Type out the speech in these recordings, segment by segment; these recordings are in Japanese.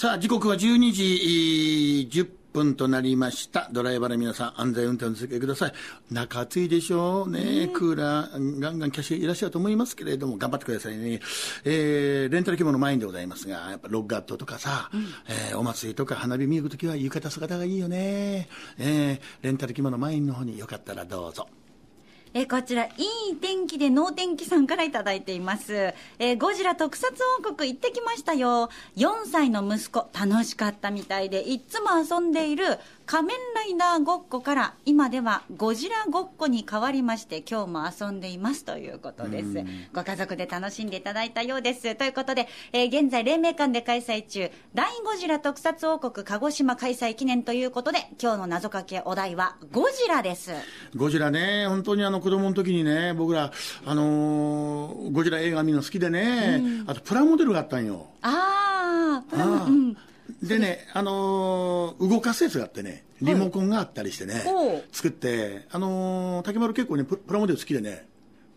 さあ、時刻は12時10分。となりました。ドライバーの皆さん、安全運転を続けください。中暑いでしょうね。クーラー、ガンガンキャッシュいらっしゃると思いますけれども、頑張ってくださいね。えー、レンタル規模の前でございますが、やっぱロックアットとかさ、うん、えー、お祭りとか花火見に行くときは浴衣姿がいいよね。えー、レンタル規模の前の方によかったらどうぞ。えこちら、いい天気で能天気さんからいただいています。えゴジラ特撮王国行ってきましたよ。4歳の息子、楽しかったみたいで、いつも遊んでいる仮面ライダーごっこから、今ではゴジラごっこに変わりまして、今日も遊んでいますということです。ご家族で楽しんでいただいたようです。ということで、え現在、黎明館で開催中、第ゴジラ特撮王国鹿児島開催記念ということで、今日の謎かけお題は、ゴジラです。ゴジラね、本当にあの、子供の時にね、僕ら、あのー、ゴジラ映画見るの好きでね、うん、あとプラモデルがあったんよ。ああ、プラモデル。でね、あのー、動かすやつがあってね、リモコンがあったりしてね、はい、作って、あのー、竹丸結構ねプ、プラモデル好きでね、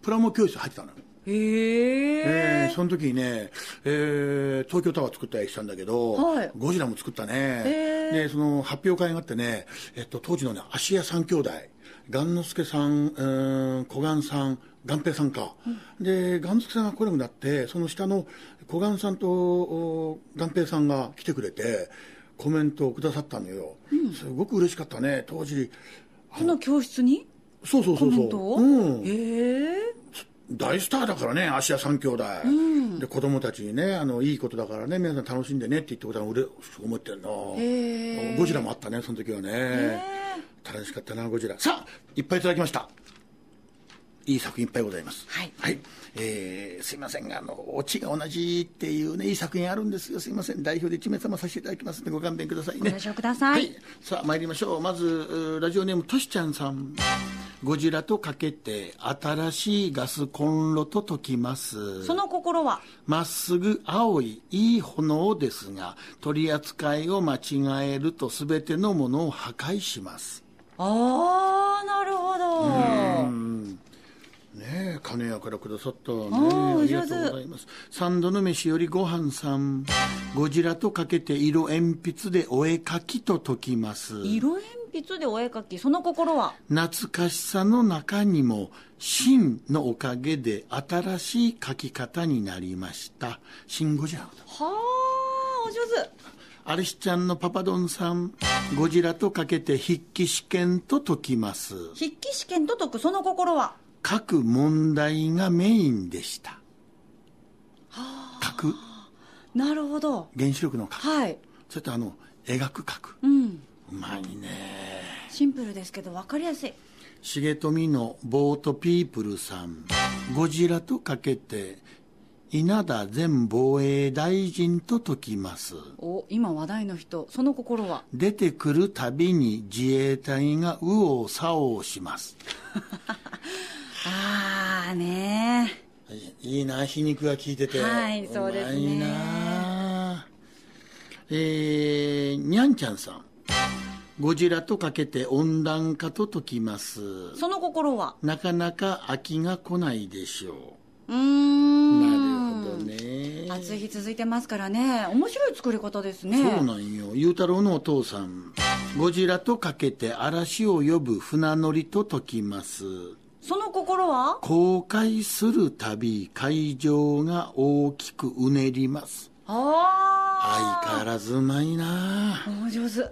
プラモ教室入ってたのへえー、えその時にね、えー、東京タワー作ったりしたんだけど、はい、ゴジラも作ったね、えー、でその発表会があってね、えっと、当時のね芦屋三兄弟雁之助さん、小雁さん、雁平さんか、うん、で雁之助さんが来なくなって、その下の小雁さんと雁平さんが来てくれて、コメントをくださったのよ、うん、すごく嬉しかったね、当時、この教室にそうそうそうそう、うん、ええー、大スターだからね、芦屋三兄弟、うん、で子供たちにねあの、いいことだからね、皆さん楽しんでねって言ってことは、俺、思ってるの、ゴジラもあったね、その時はね。楽しかったなゴジラさあいっぱいいただきましたいい作品いっぱいございます。はい。はい、えー、すいませんが、あの、オチが同じっていうね、いい作品あるんですよ。すいません。代表で一名様させていただきますので、ご勘弁くださいね。ご了承ください。はい、さあ、参りましょう。まず、ラジオネーム、としちゃんさん。ゴジラとかけて、新しいガスコンロと解きます。その心はまっすぐ青い、いい炎ですが、取り扱いを間違えると全てのものを破壊します。ああなるほどね金やからくださったねありがとうございます三度の飯よりご飯さんゴジラとかけて色鉛筆でお絵描きと解きます色鉛筆でお絵描きその心は懐かしさの中にも真のおかげで新しい描き方になりました新ゴジラはあお上手アルシちゃんのパパドンさんゴジラとかけて筆記試験と解きます筆記試験と解くその心は書く問題がメインでした書くなるほど原子力の書くはいそれとあの描く書くうんうまいねシンプルですけど分かりやすい重富のボートピープルさんゴジラとかけて稲田前防衛大臣と説きますお今話題の人その心は出てくるたびに自衛隊が右往左往します ああねいいな皮肉が効いててはいそうですねいなえー、にゃんちゃんさんゴジラとかけて温暖化と解きますその心はなかなか秋が来ないでしょううんね、暑い日続いてますからね面白い作り方ですねそうなんよ雄太郎のお父さんゴジラとかけて嵐を呼ぶ船乗りと解きますその心は公開するたび会場が大きくうねりますああ相変わらずうまいなお上手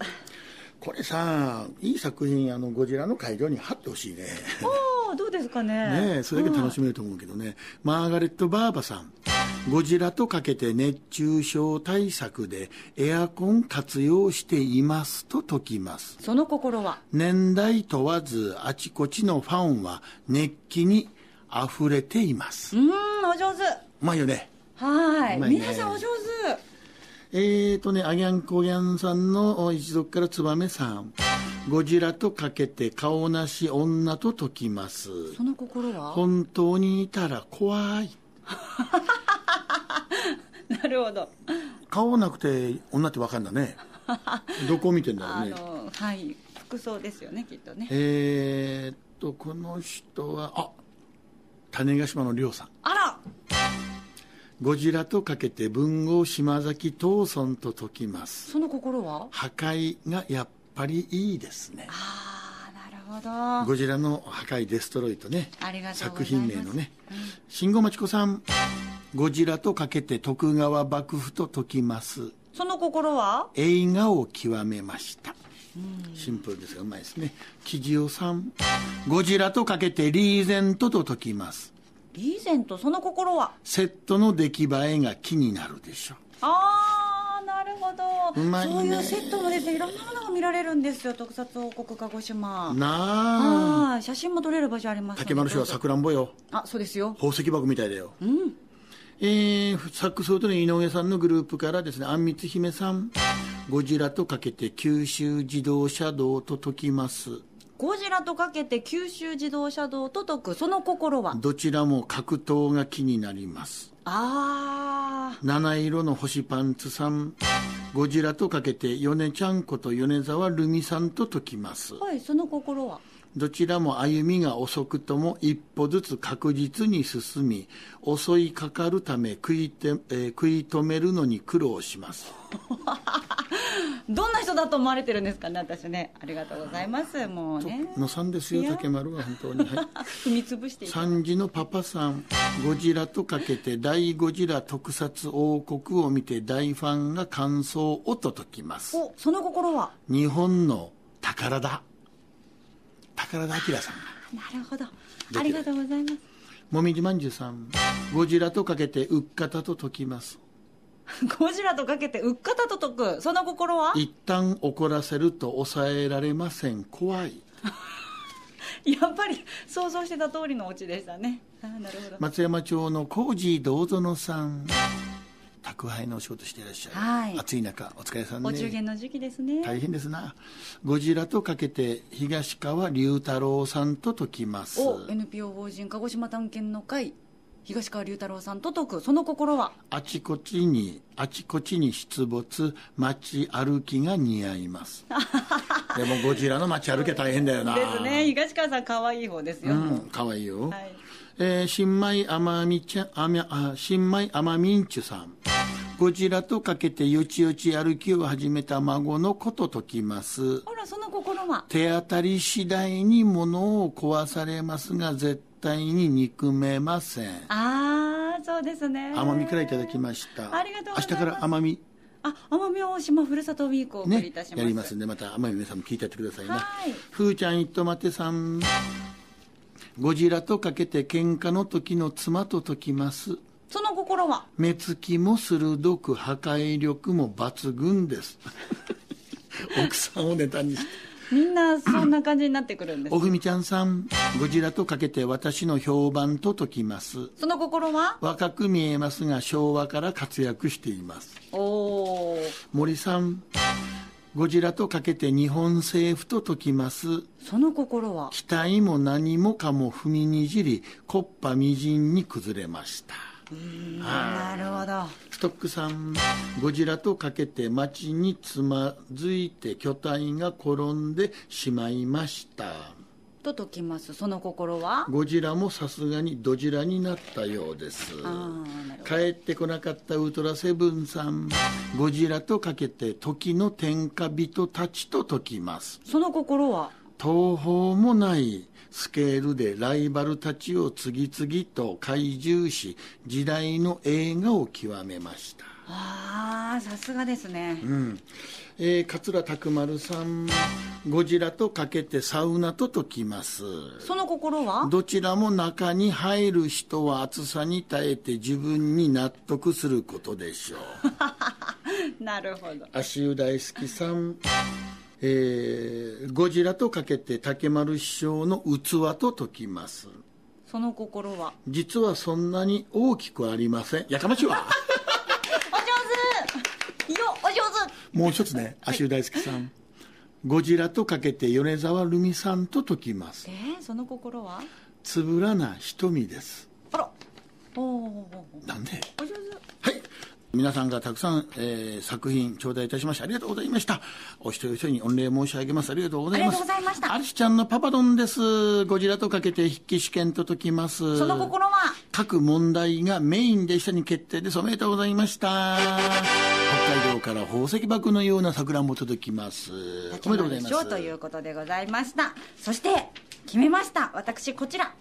これさいい作品あのゴジラの会場に貼ってほしいねああどうですかねねそれだけ楽しめると思うけどね、うん、マーガレット・バーバさんゴジラとかけて熱中症対策でエアコン活用していますと解きますその心は年代問わずあちこちのファンは熱気に溢れていますうんお上手うまいよねはい、ね、皆さんお上手えっ、ー、とねあギャんこギャんさんの一族から燕さんゴジラとかけて顔なし女と解きますその心は本当にいたら怖い なるほど顔なくて女って分かんだね どこを見てんだろうねはい服装ですよねきっとねえー、っとこの人はあ種子島の亮さんあらゴジラとかけて文豪島崎藤村と解きますその心は破壊がやっぱりいいですねああなるほどゴジラの破壊デストロイとねありがとう作品名のね、うん、吾町子さんゴジラとかけて徳川幕府と解きますその心は映画を極めましたシンプルですがうまいですね事地さんゴジラとかけてリーゼントと解きますリーゼントその心はセットの出来栄えが気になるでしょうああなるほど、いそういうセットもですねいろんなものが見られるんですよ特撮王国鹿児島なあ写真も撮れる場所あります竹丸市はさくらんぼよあそうですよ宝石箱みたいだようんえー、サックス音の井上さんのグループからですね、あんみつ姫さん、ゴジラとかけて九州自動車道と解きます。ゴジラとかけて九州自動車道と解く、その心はどちらも格闘が気になります。ああ。七色の星パンツさん、ゴジラとかけて米ちゃんこと米沢るみさんと解きます。はい、その心はどちらも歩みが遅くとも一歩ずつ確実に進み、襲いかかるため食いて、えー、食い止めるのに苦労します。どんな人だと思われてるんですかね、私ね。ありがとうございます、もうね。のさんですよ、竹丸は本当に。はい、踏み潰して三時のパパさん、ゴジラとかけて大ゴジラ特撮王国を見て大ファンが感想を届きます。お、その心は日本の宝だ。宝田明さんなるほどありがとうございますもみじまんじゅうさんゴジラとかけてうっかたと解きます ゴジラとかけてうっかたと解くその心は一旦怒らせると抑えられません怖い やっぱり想像してた通りのオチでしたねなるほど松山町のコージーぞのさん宅配のお仕事していらっしゃる、はい、暑い中お疲れさん、ね、お中元の時期ですね大変ですなゴジラとかけて東川龍太郎さんと解きますお NPO 法人鹿児島探検の会東川龍太郎さんと解くその心はあちこちにあちこちに出没街歩きが似合います でもゴジラの街歩き大変だよなですね東川さん可愛い方ですよ、うん、可愛いよ、はいえー、新米甘みちゃああ新米甘みんちゅさんゴジラとかけてよちよち歩きを始めた孫のことときますあらその心は手当たり次第に物を壊されますが絶対に憎めませんああそうですね甘みからいただきましたありがとうございます明日から甘みあ奄美大島ふるさとウィークをお送りいたします、ね、やりますんでまた奄美皆さんも聞いてやってくださいね。ふーちゃんいっとまてさんゴジラとかけて喧嘩の時の妻と解きますその心は目つきも鋭く破壊力も抜群です 奥さんをネタにしてみんなそんな感じになってくるんですおふみちゃんさんゴジラとかけて私の評判と解きますその心は若く見えますが昭和から活躍していますおお森さんゴジラとかけて日本政府と解きますその心は期待も何もかも踏みにじり木っ端みじんに崩れましたなるほどストックさんゴジラとかけて街につまずいて巨体が転んでしまいましたと解きますその心はゴジラもさすがにドジラになったようです帰ってこなかったウルトラセブンさんゴジラとかけて時の天下人たちと解きますその心は東方もないスケールでライバルたちを次々と怪獣し時代の映画を極めましたああさすがですね、うんえー、桂拓丸さんゴジラとかけてサウナと解きますその心はどちらも中に入る人は暑さに耐えて自分に納得することでしょう なるほど足湯大好きさんえー、ゴジラとかけて竹丸師匠の器と解きますその心は実はそんなに大きくありませんやかましいわもう一つね、足湯大好きさん、ゴジラとかけて米沢るみさんと解きます。えー、その心はつぶらな瞳です。あら。おお。なんでお上手。皆さんがたくさん、えー、作品頂戴いたしましてありがとうございましたお一人一人に御礼申し上げますありがとうございますありがとうございましたアリちゃんのパパドンですゴジラとかけて筆記試験と解きますその心は各問題がメインでたに決定ですおめでとうございました北海道から宝石箱のような桜も届きますおめでとうございますということでございましたそして決めました私こちら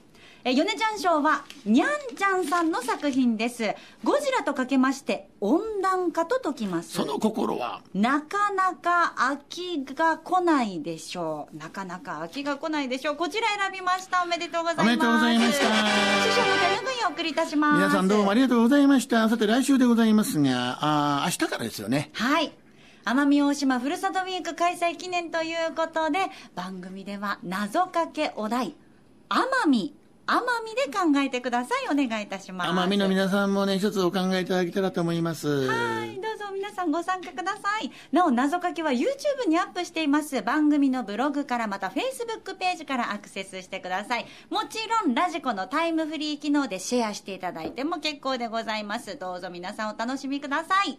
えー、ヨネちゃん賞は、にゃんちゃんさんの作品です。ゴジラとかけまして、温暖化と解きます。その心はなかなか秋が来ないでしょう。なかなか秋が来ないでしょう。こちら選びました。おめでとうございます。おめでとうございました。師匠の手ぬぐいお送りいたします。皆さんどうもありがとうございました。さて来週でございますが、あ明日からですよね。はい。奄美大島ふるさとウィーク開催記念ということで、番組では謎かけお題、奄美奄美で考えてくださいお願いいたします奄美の皆さんもね一つお考えいただけたらと思いますはいどうぞ皆さんご参加くださいなお謎かけは YouTube にアップしています番組のブログからまた Facebook ページからアクセスしてくださいもちろんラジコのタイムフリー機能でシェアしていただいても結構でございますどうぞ皆さんお楽しみください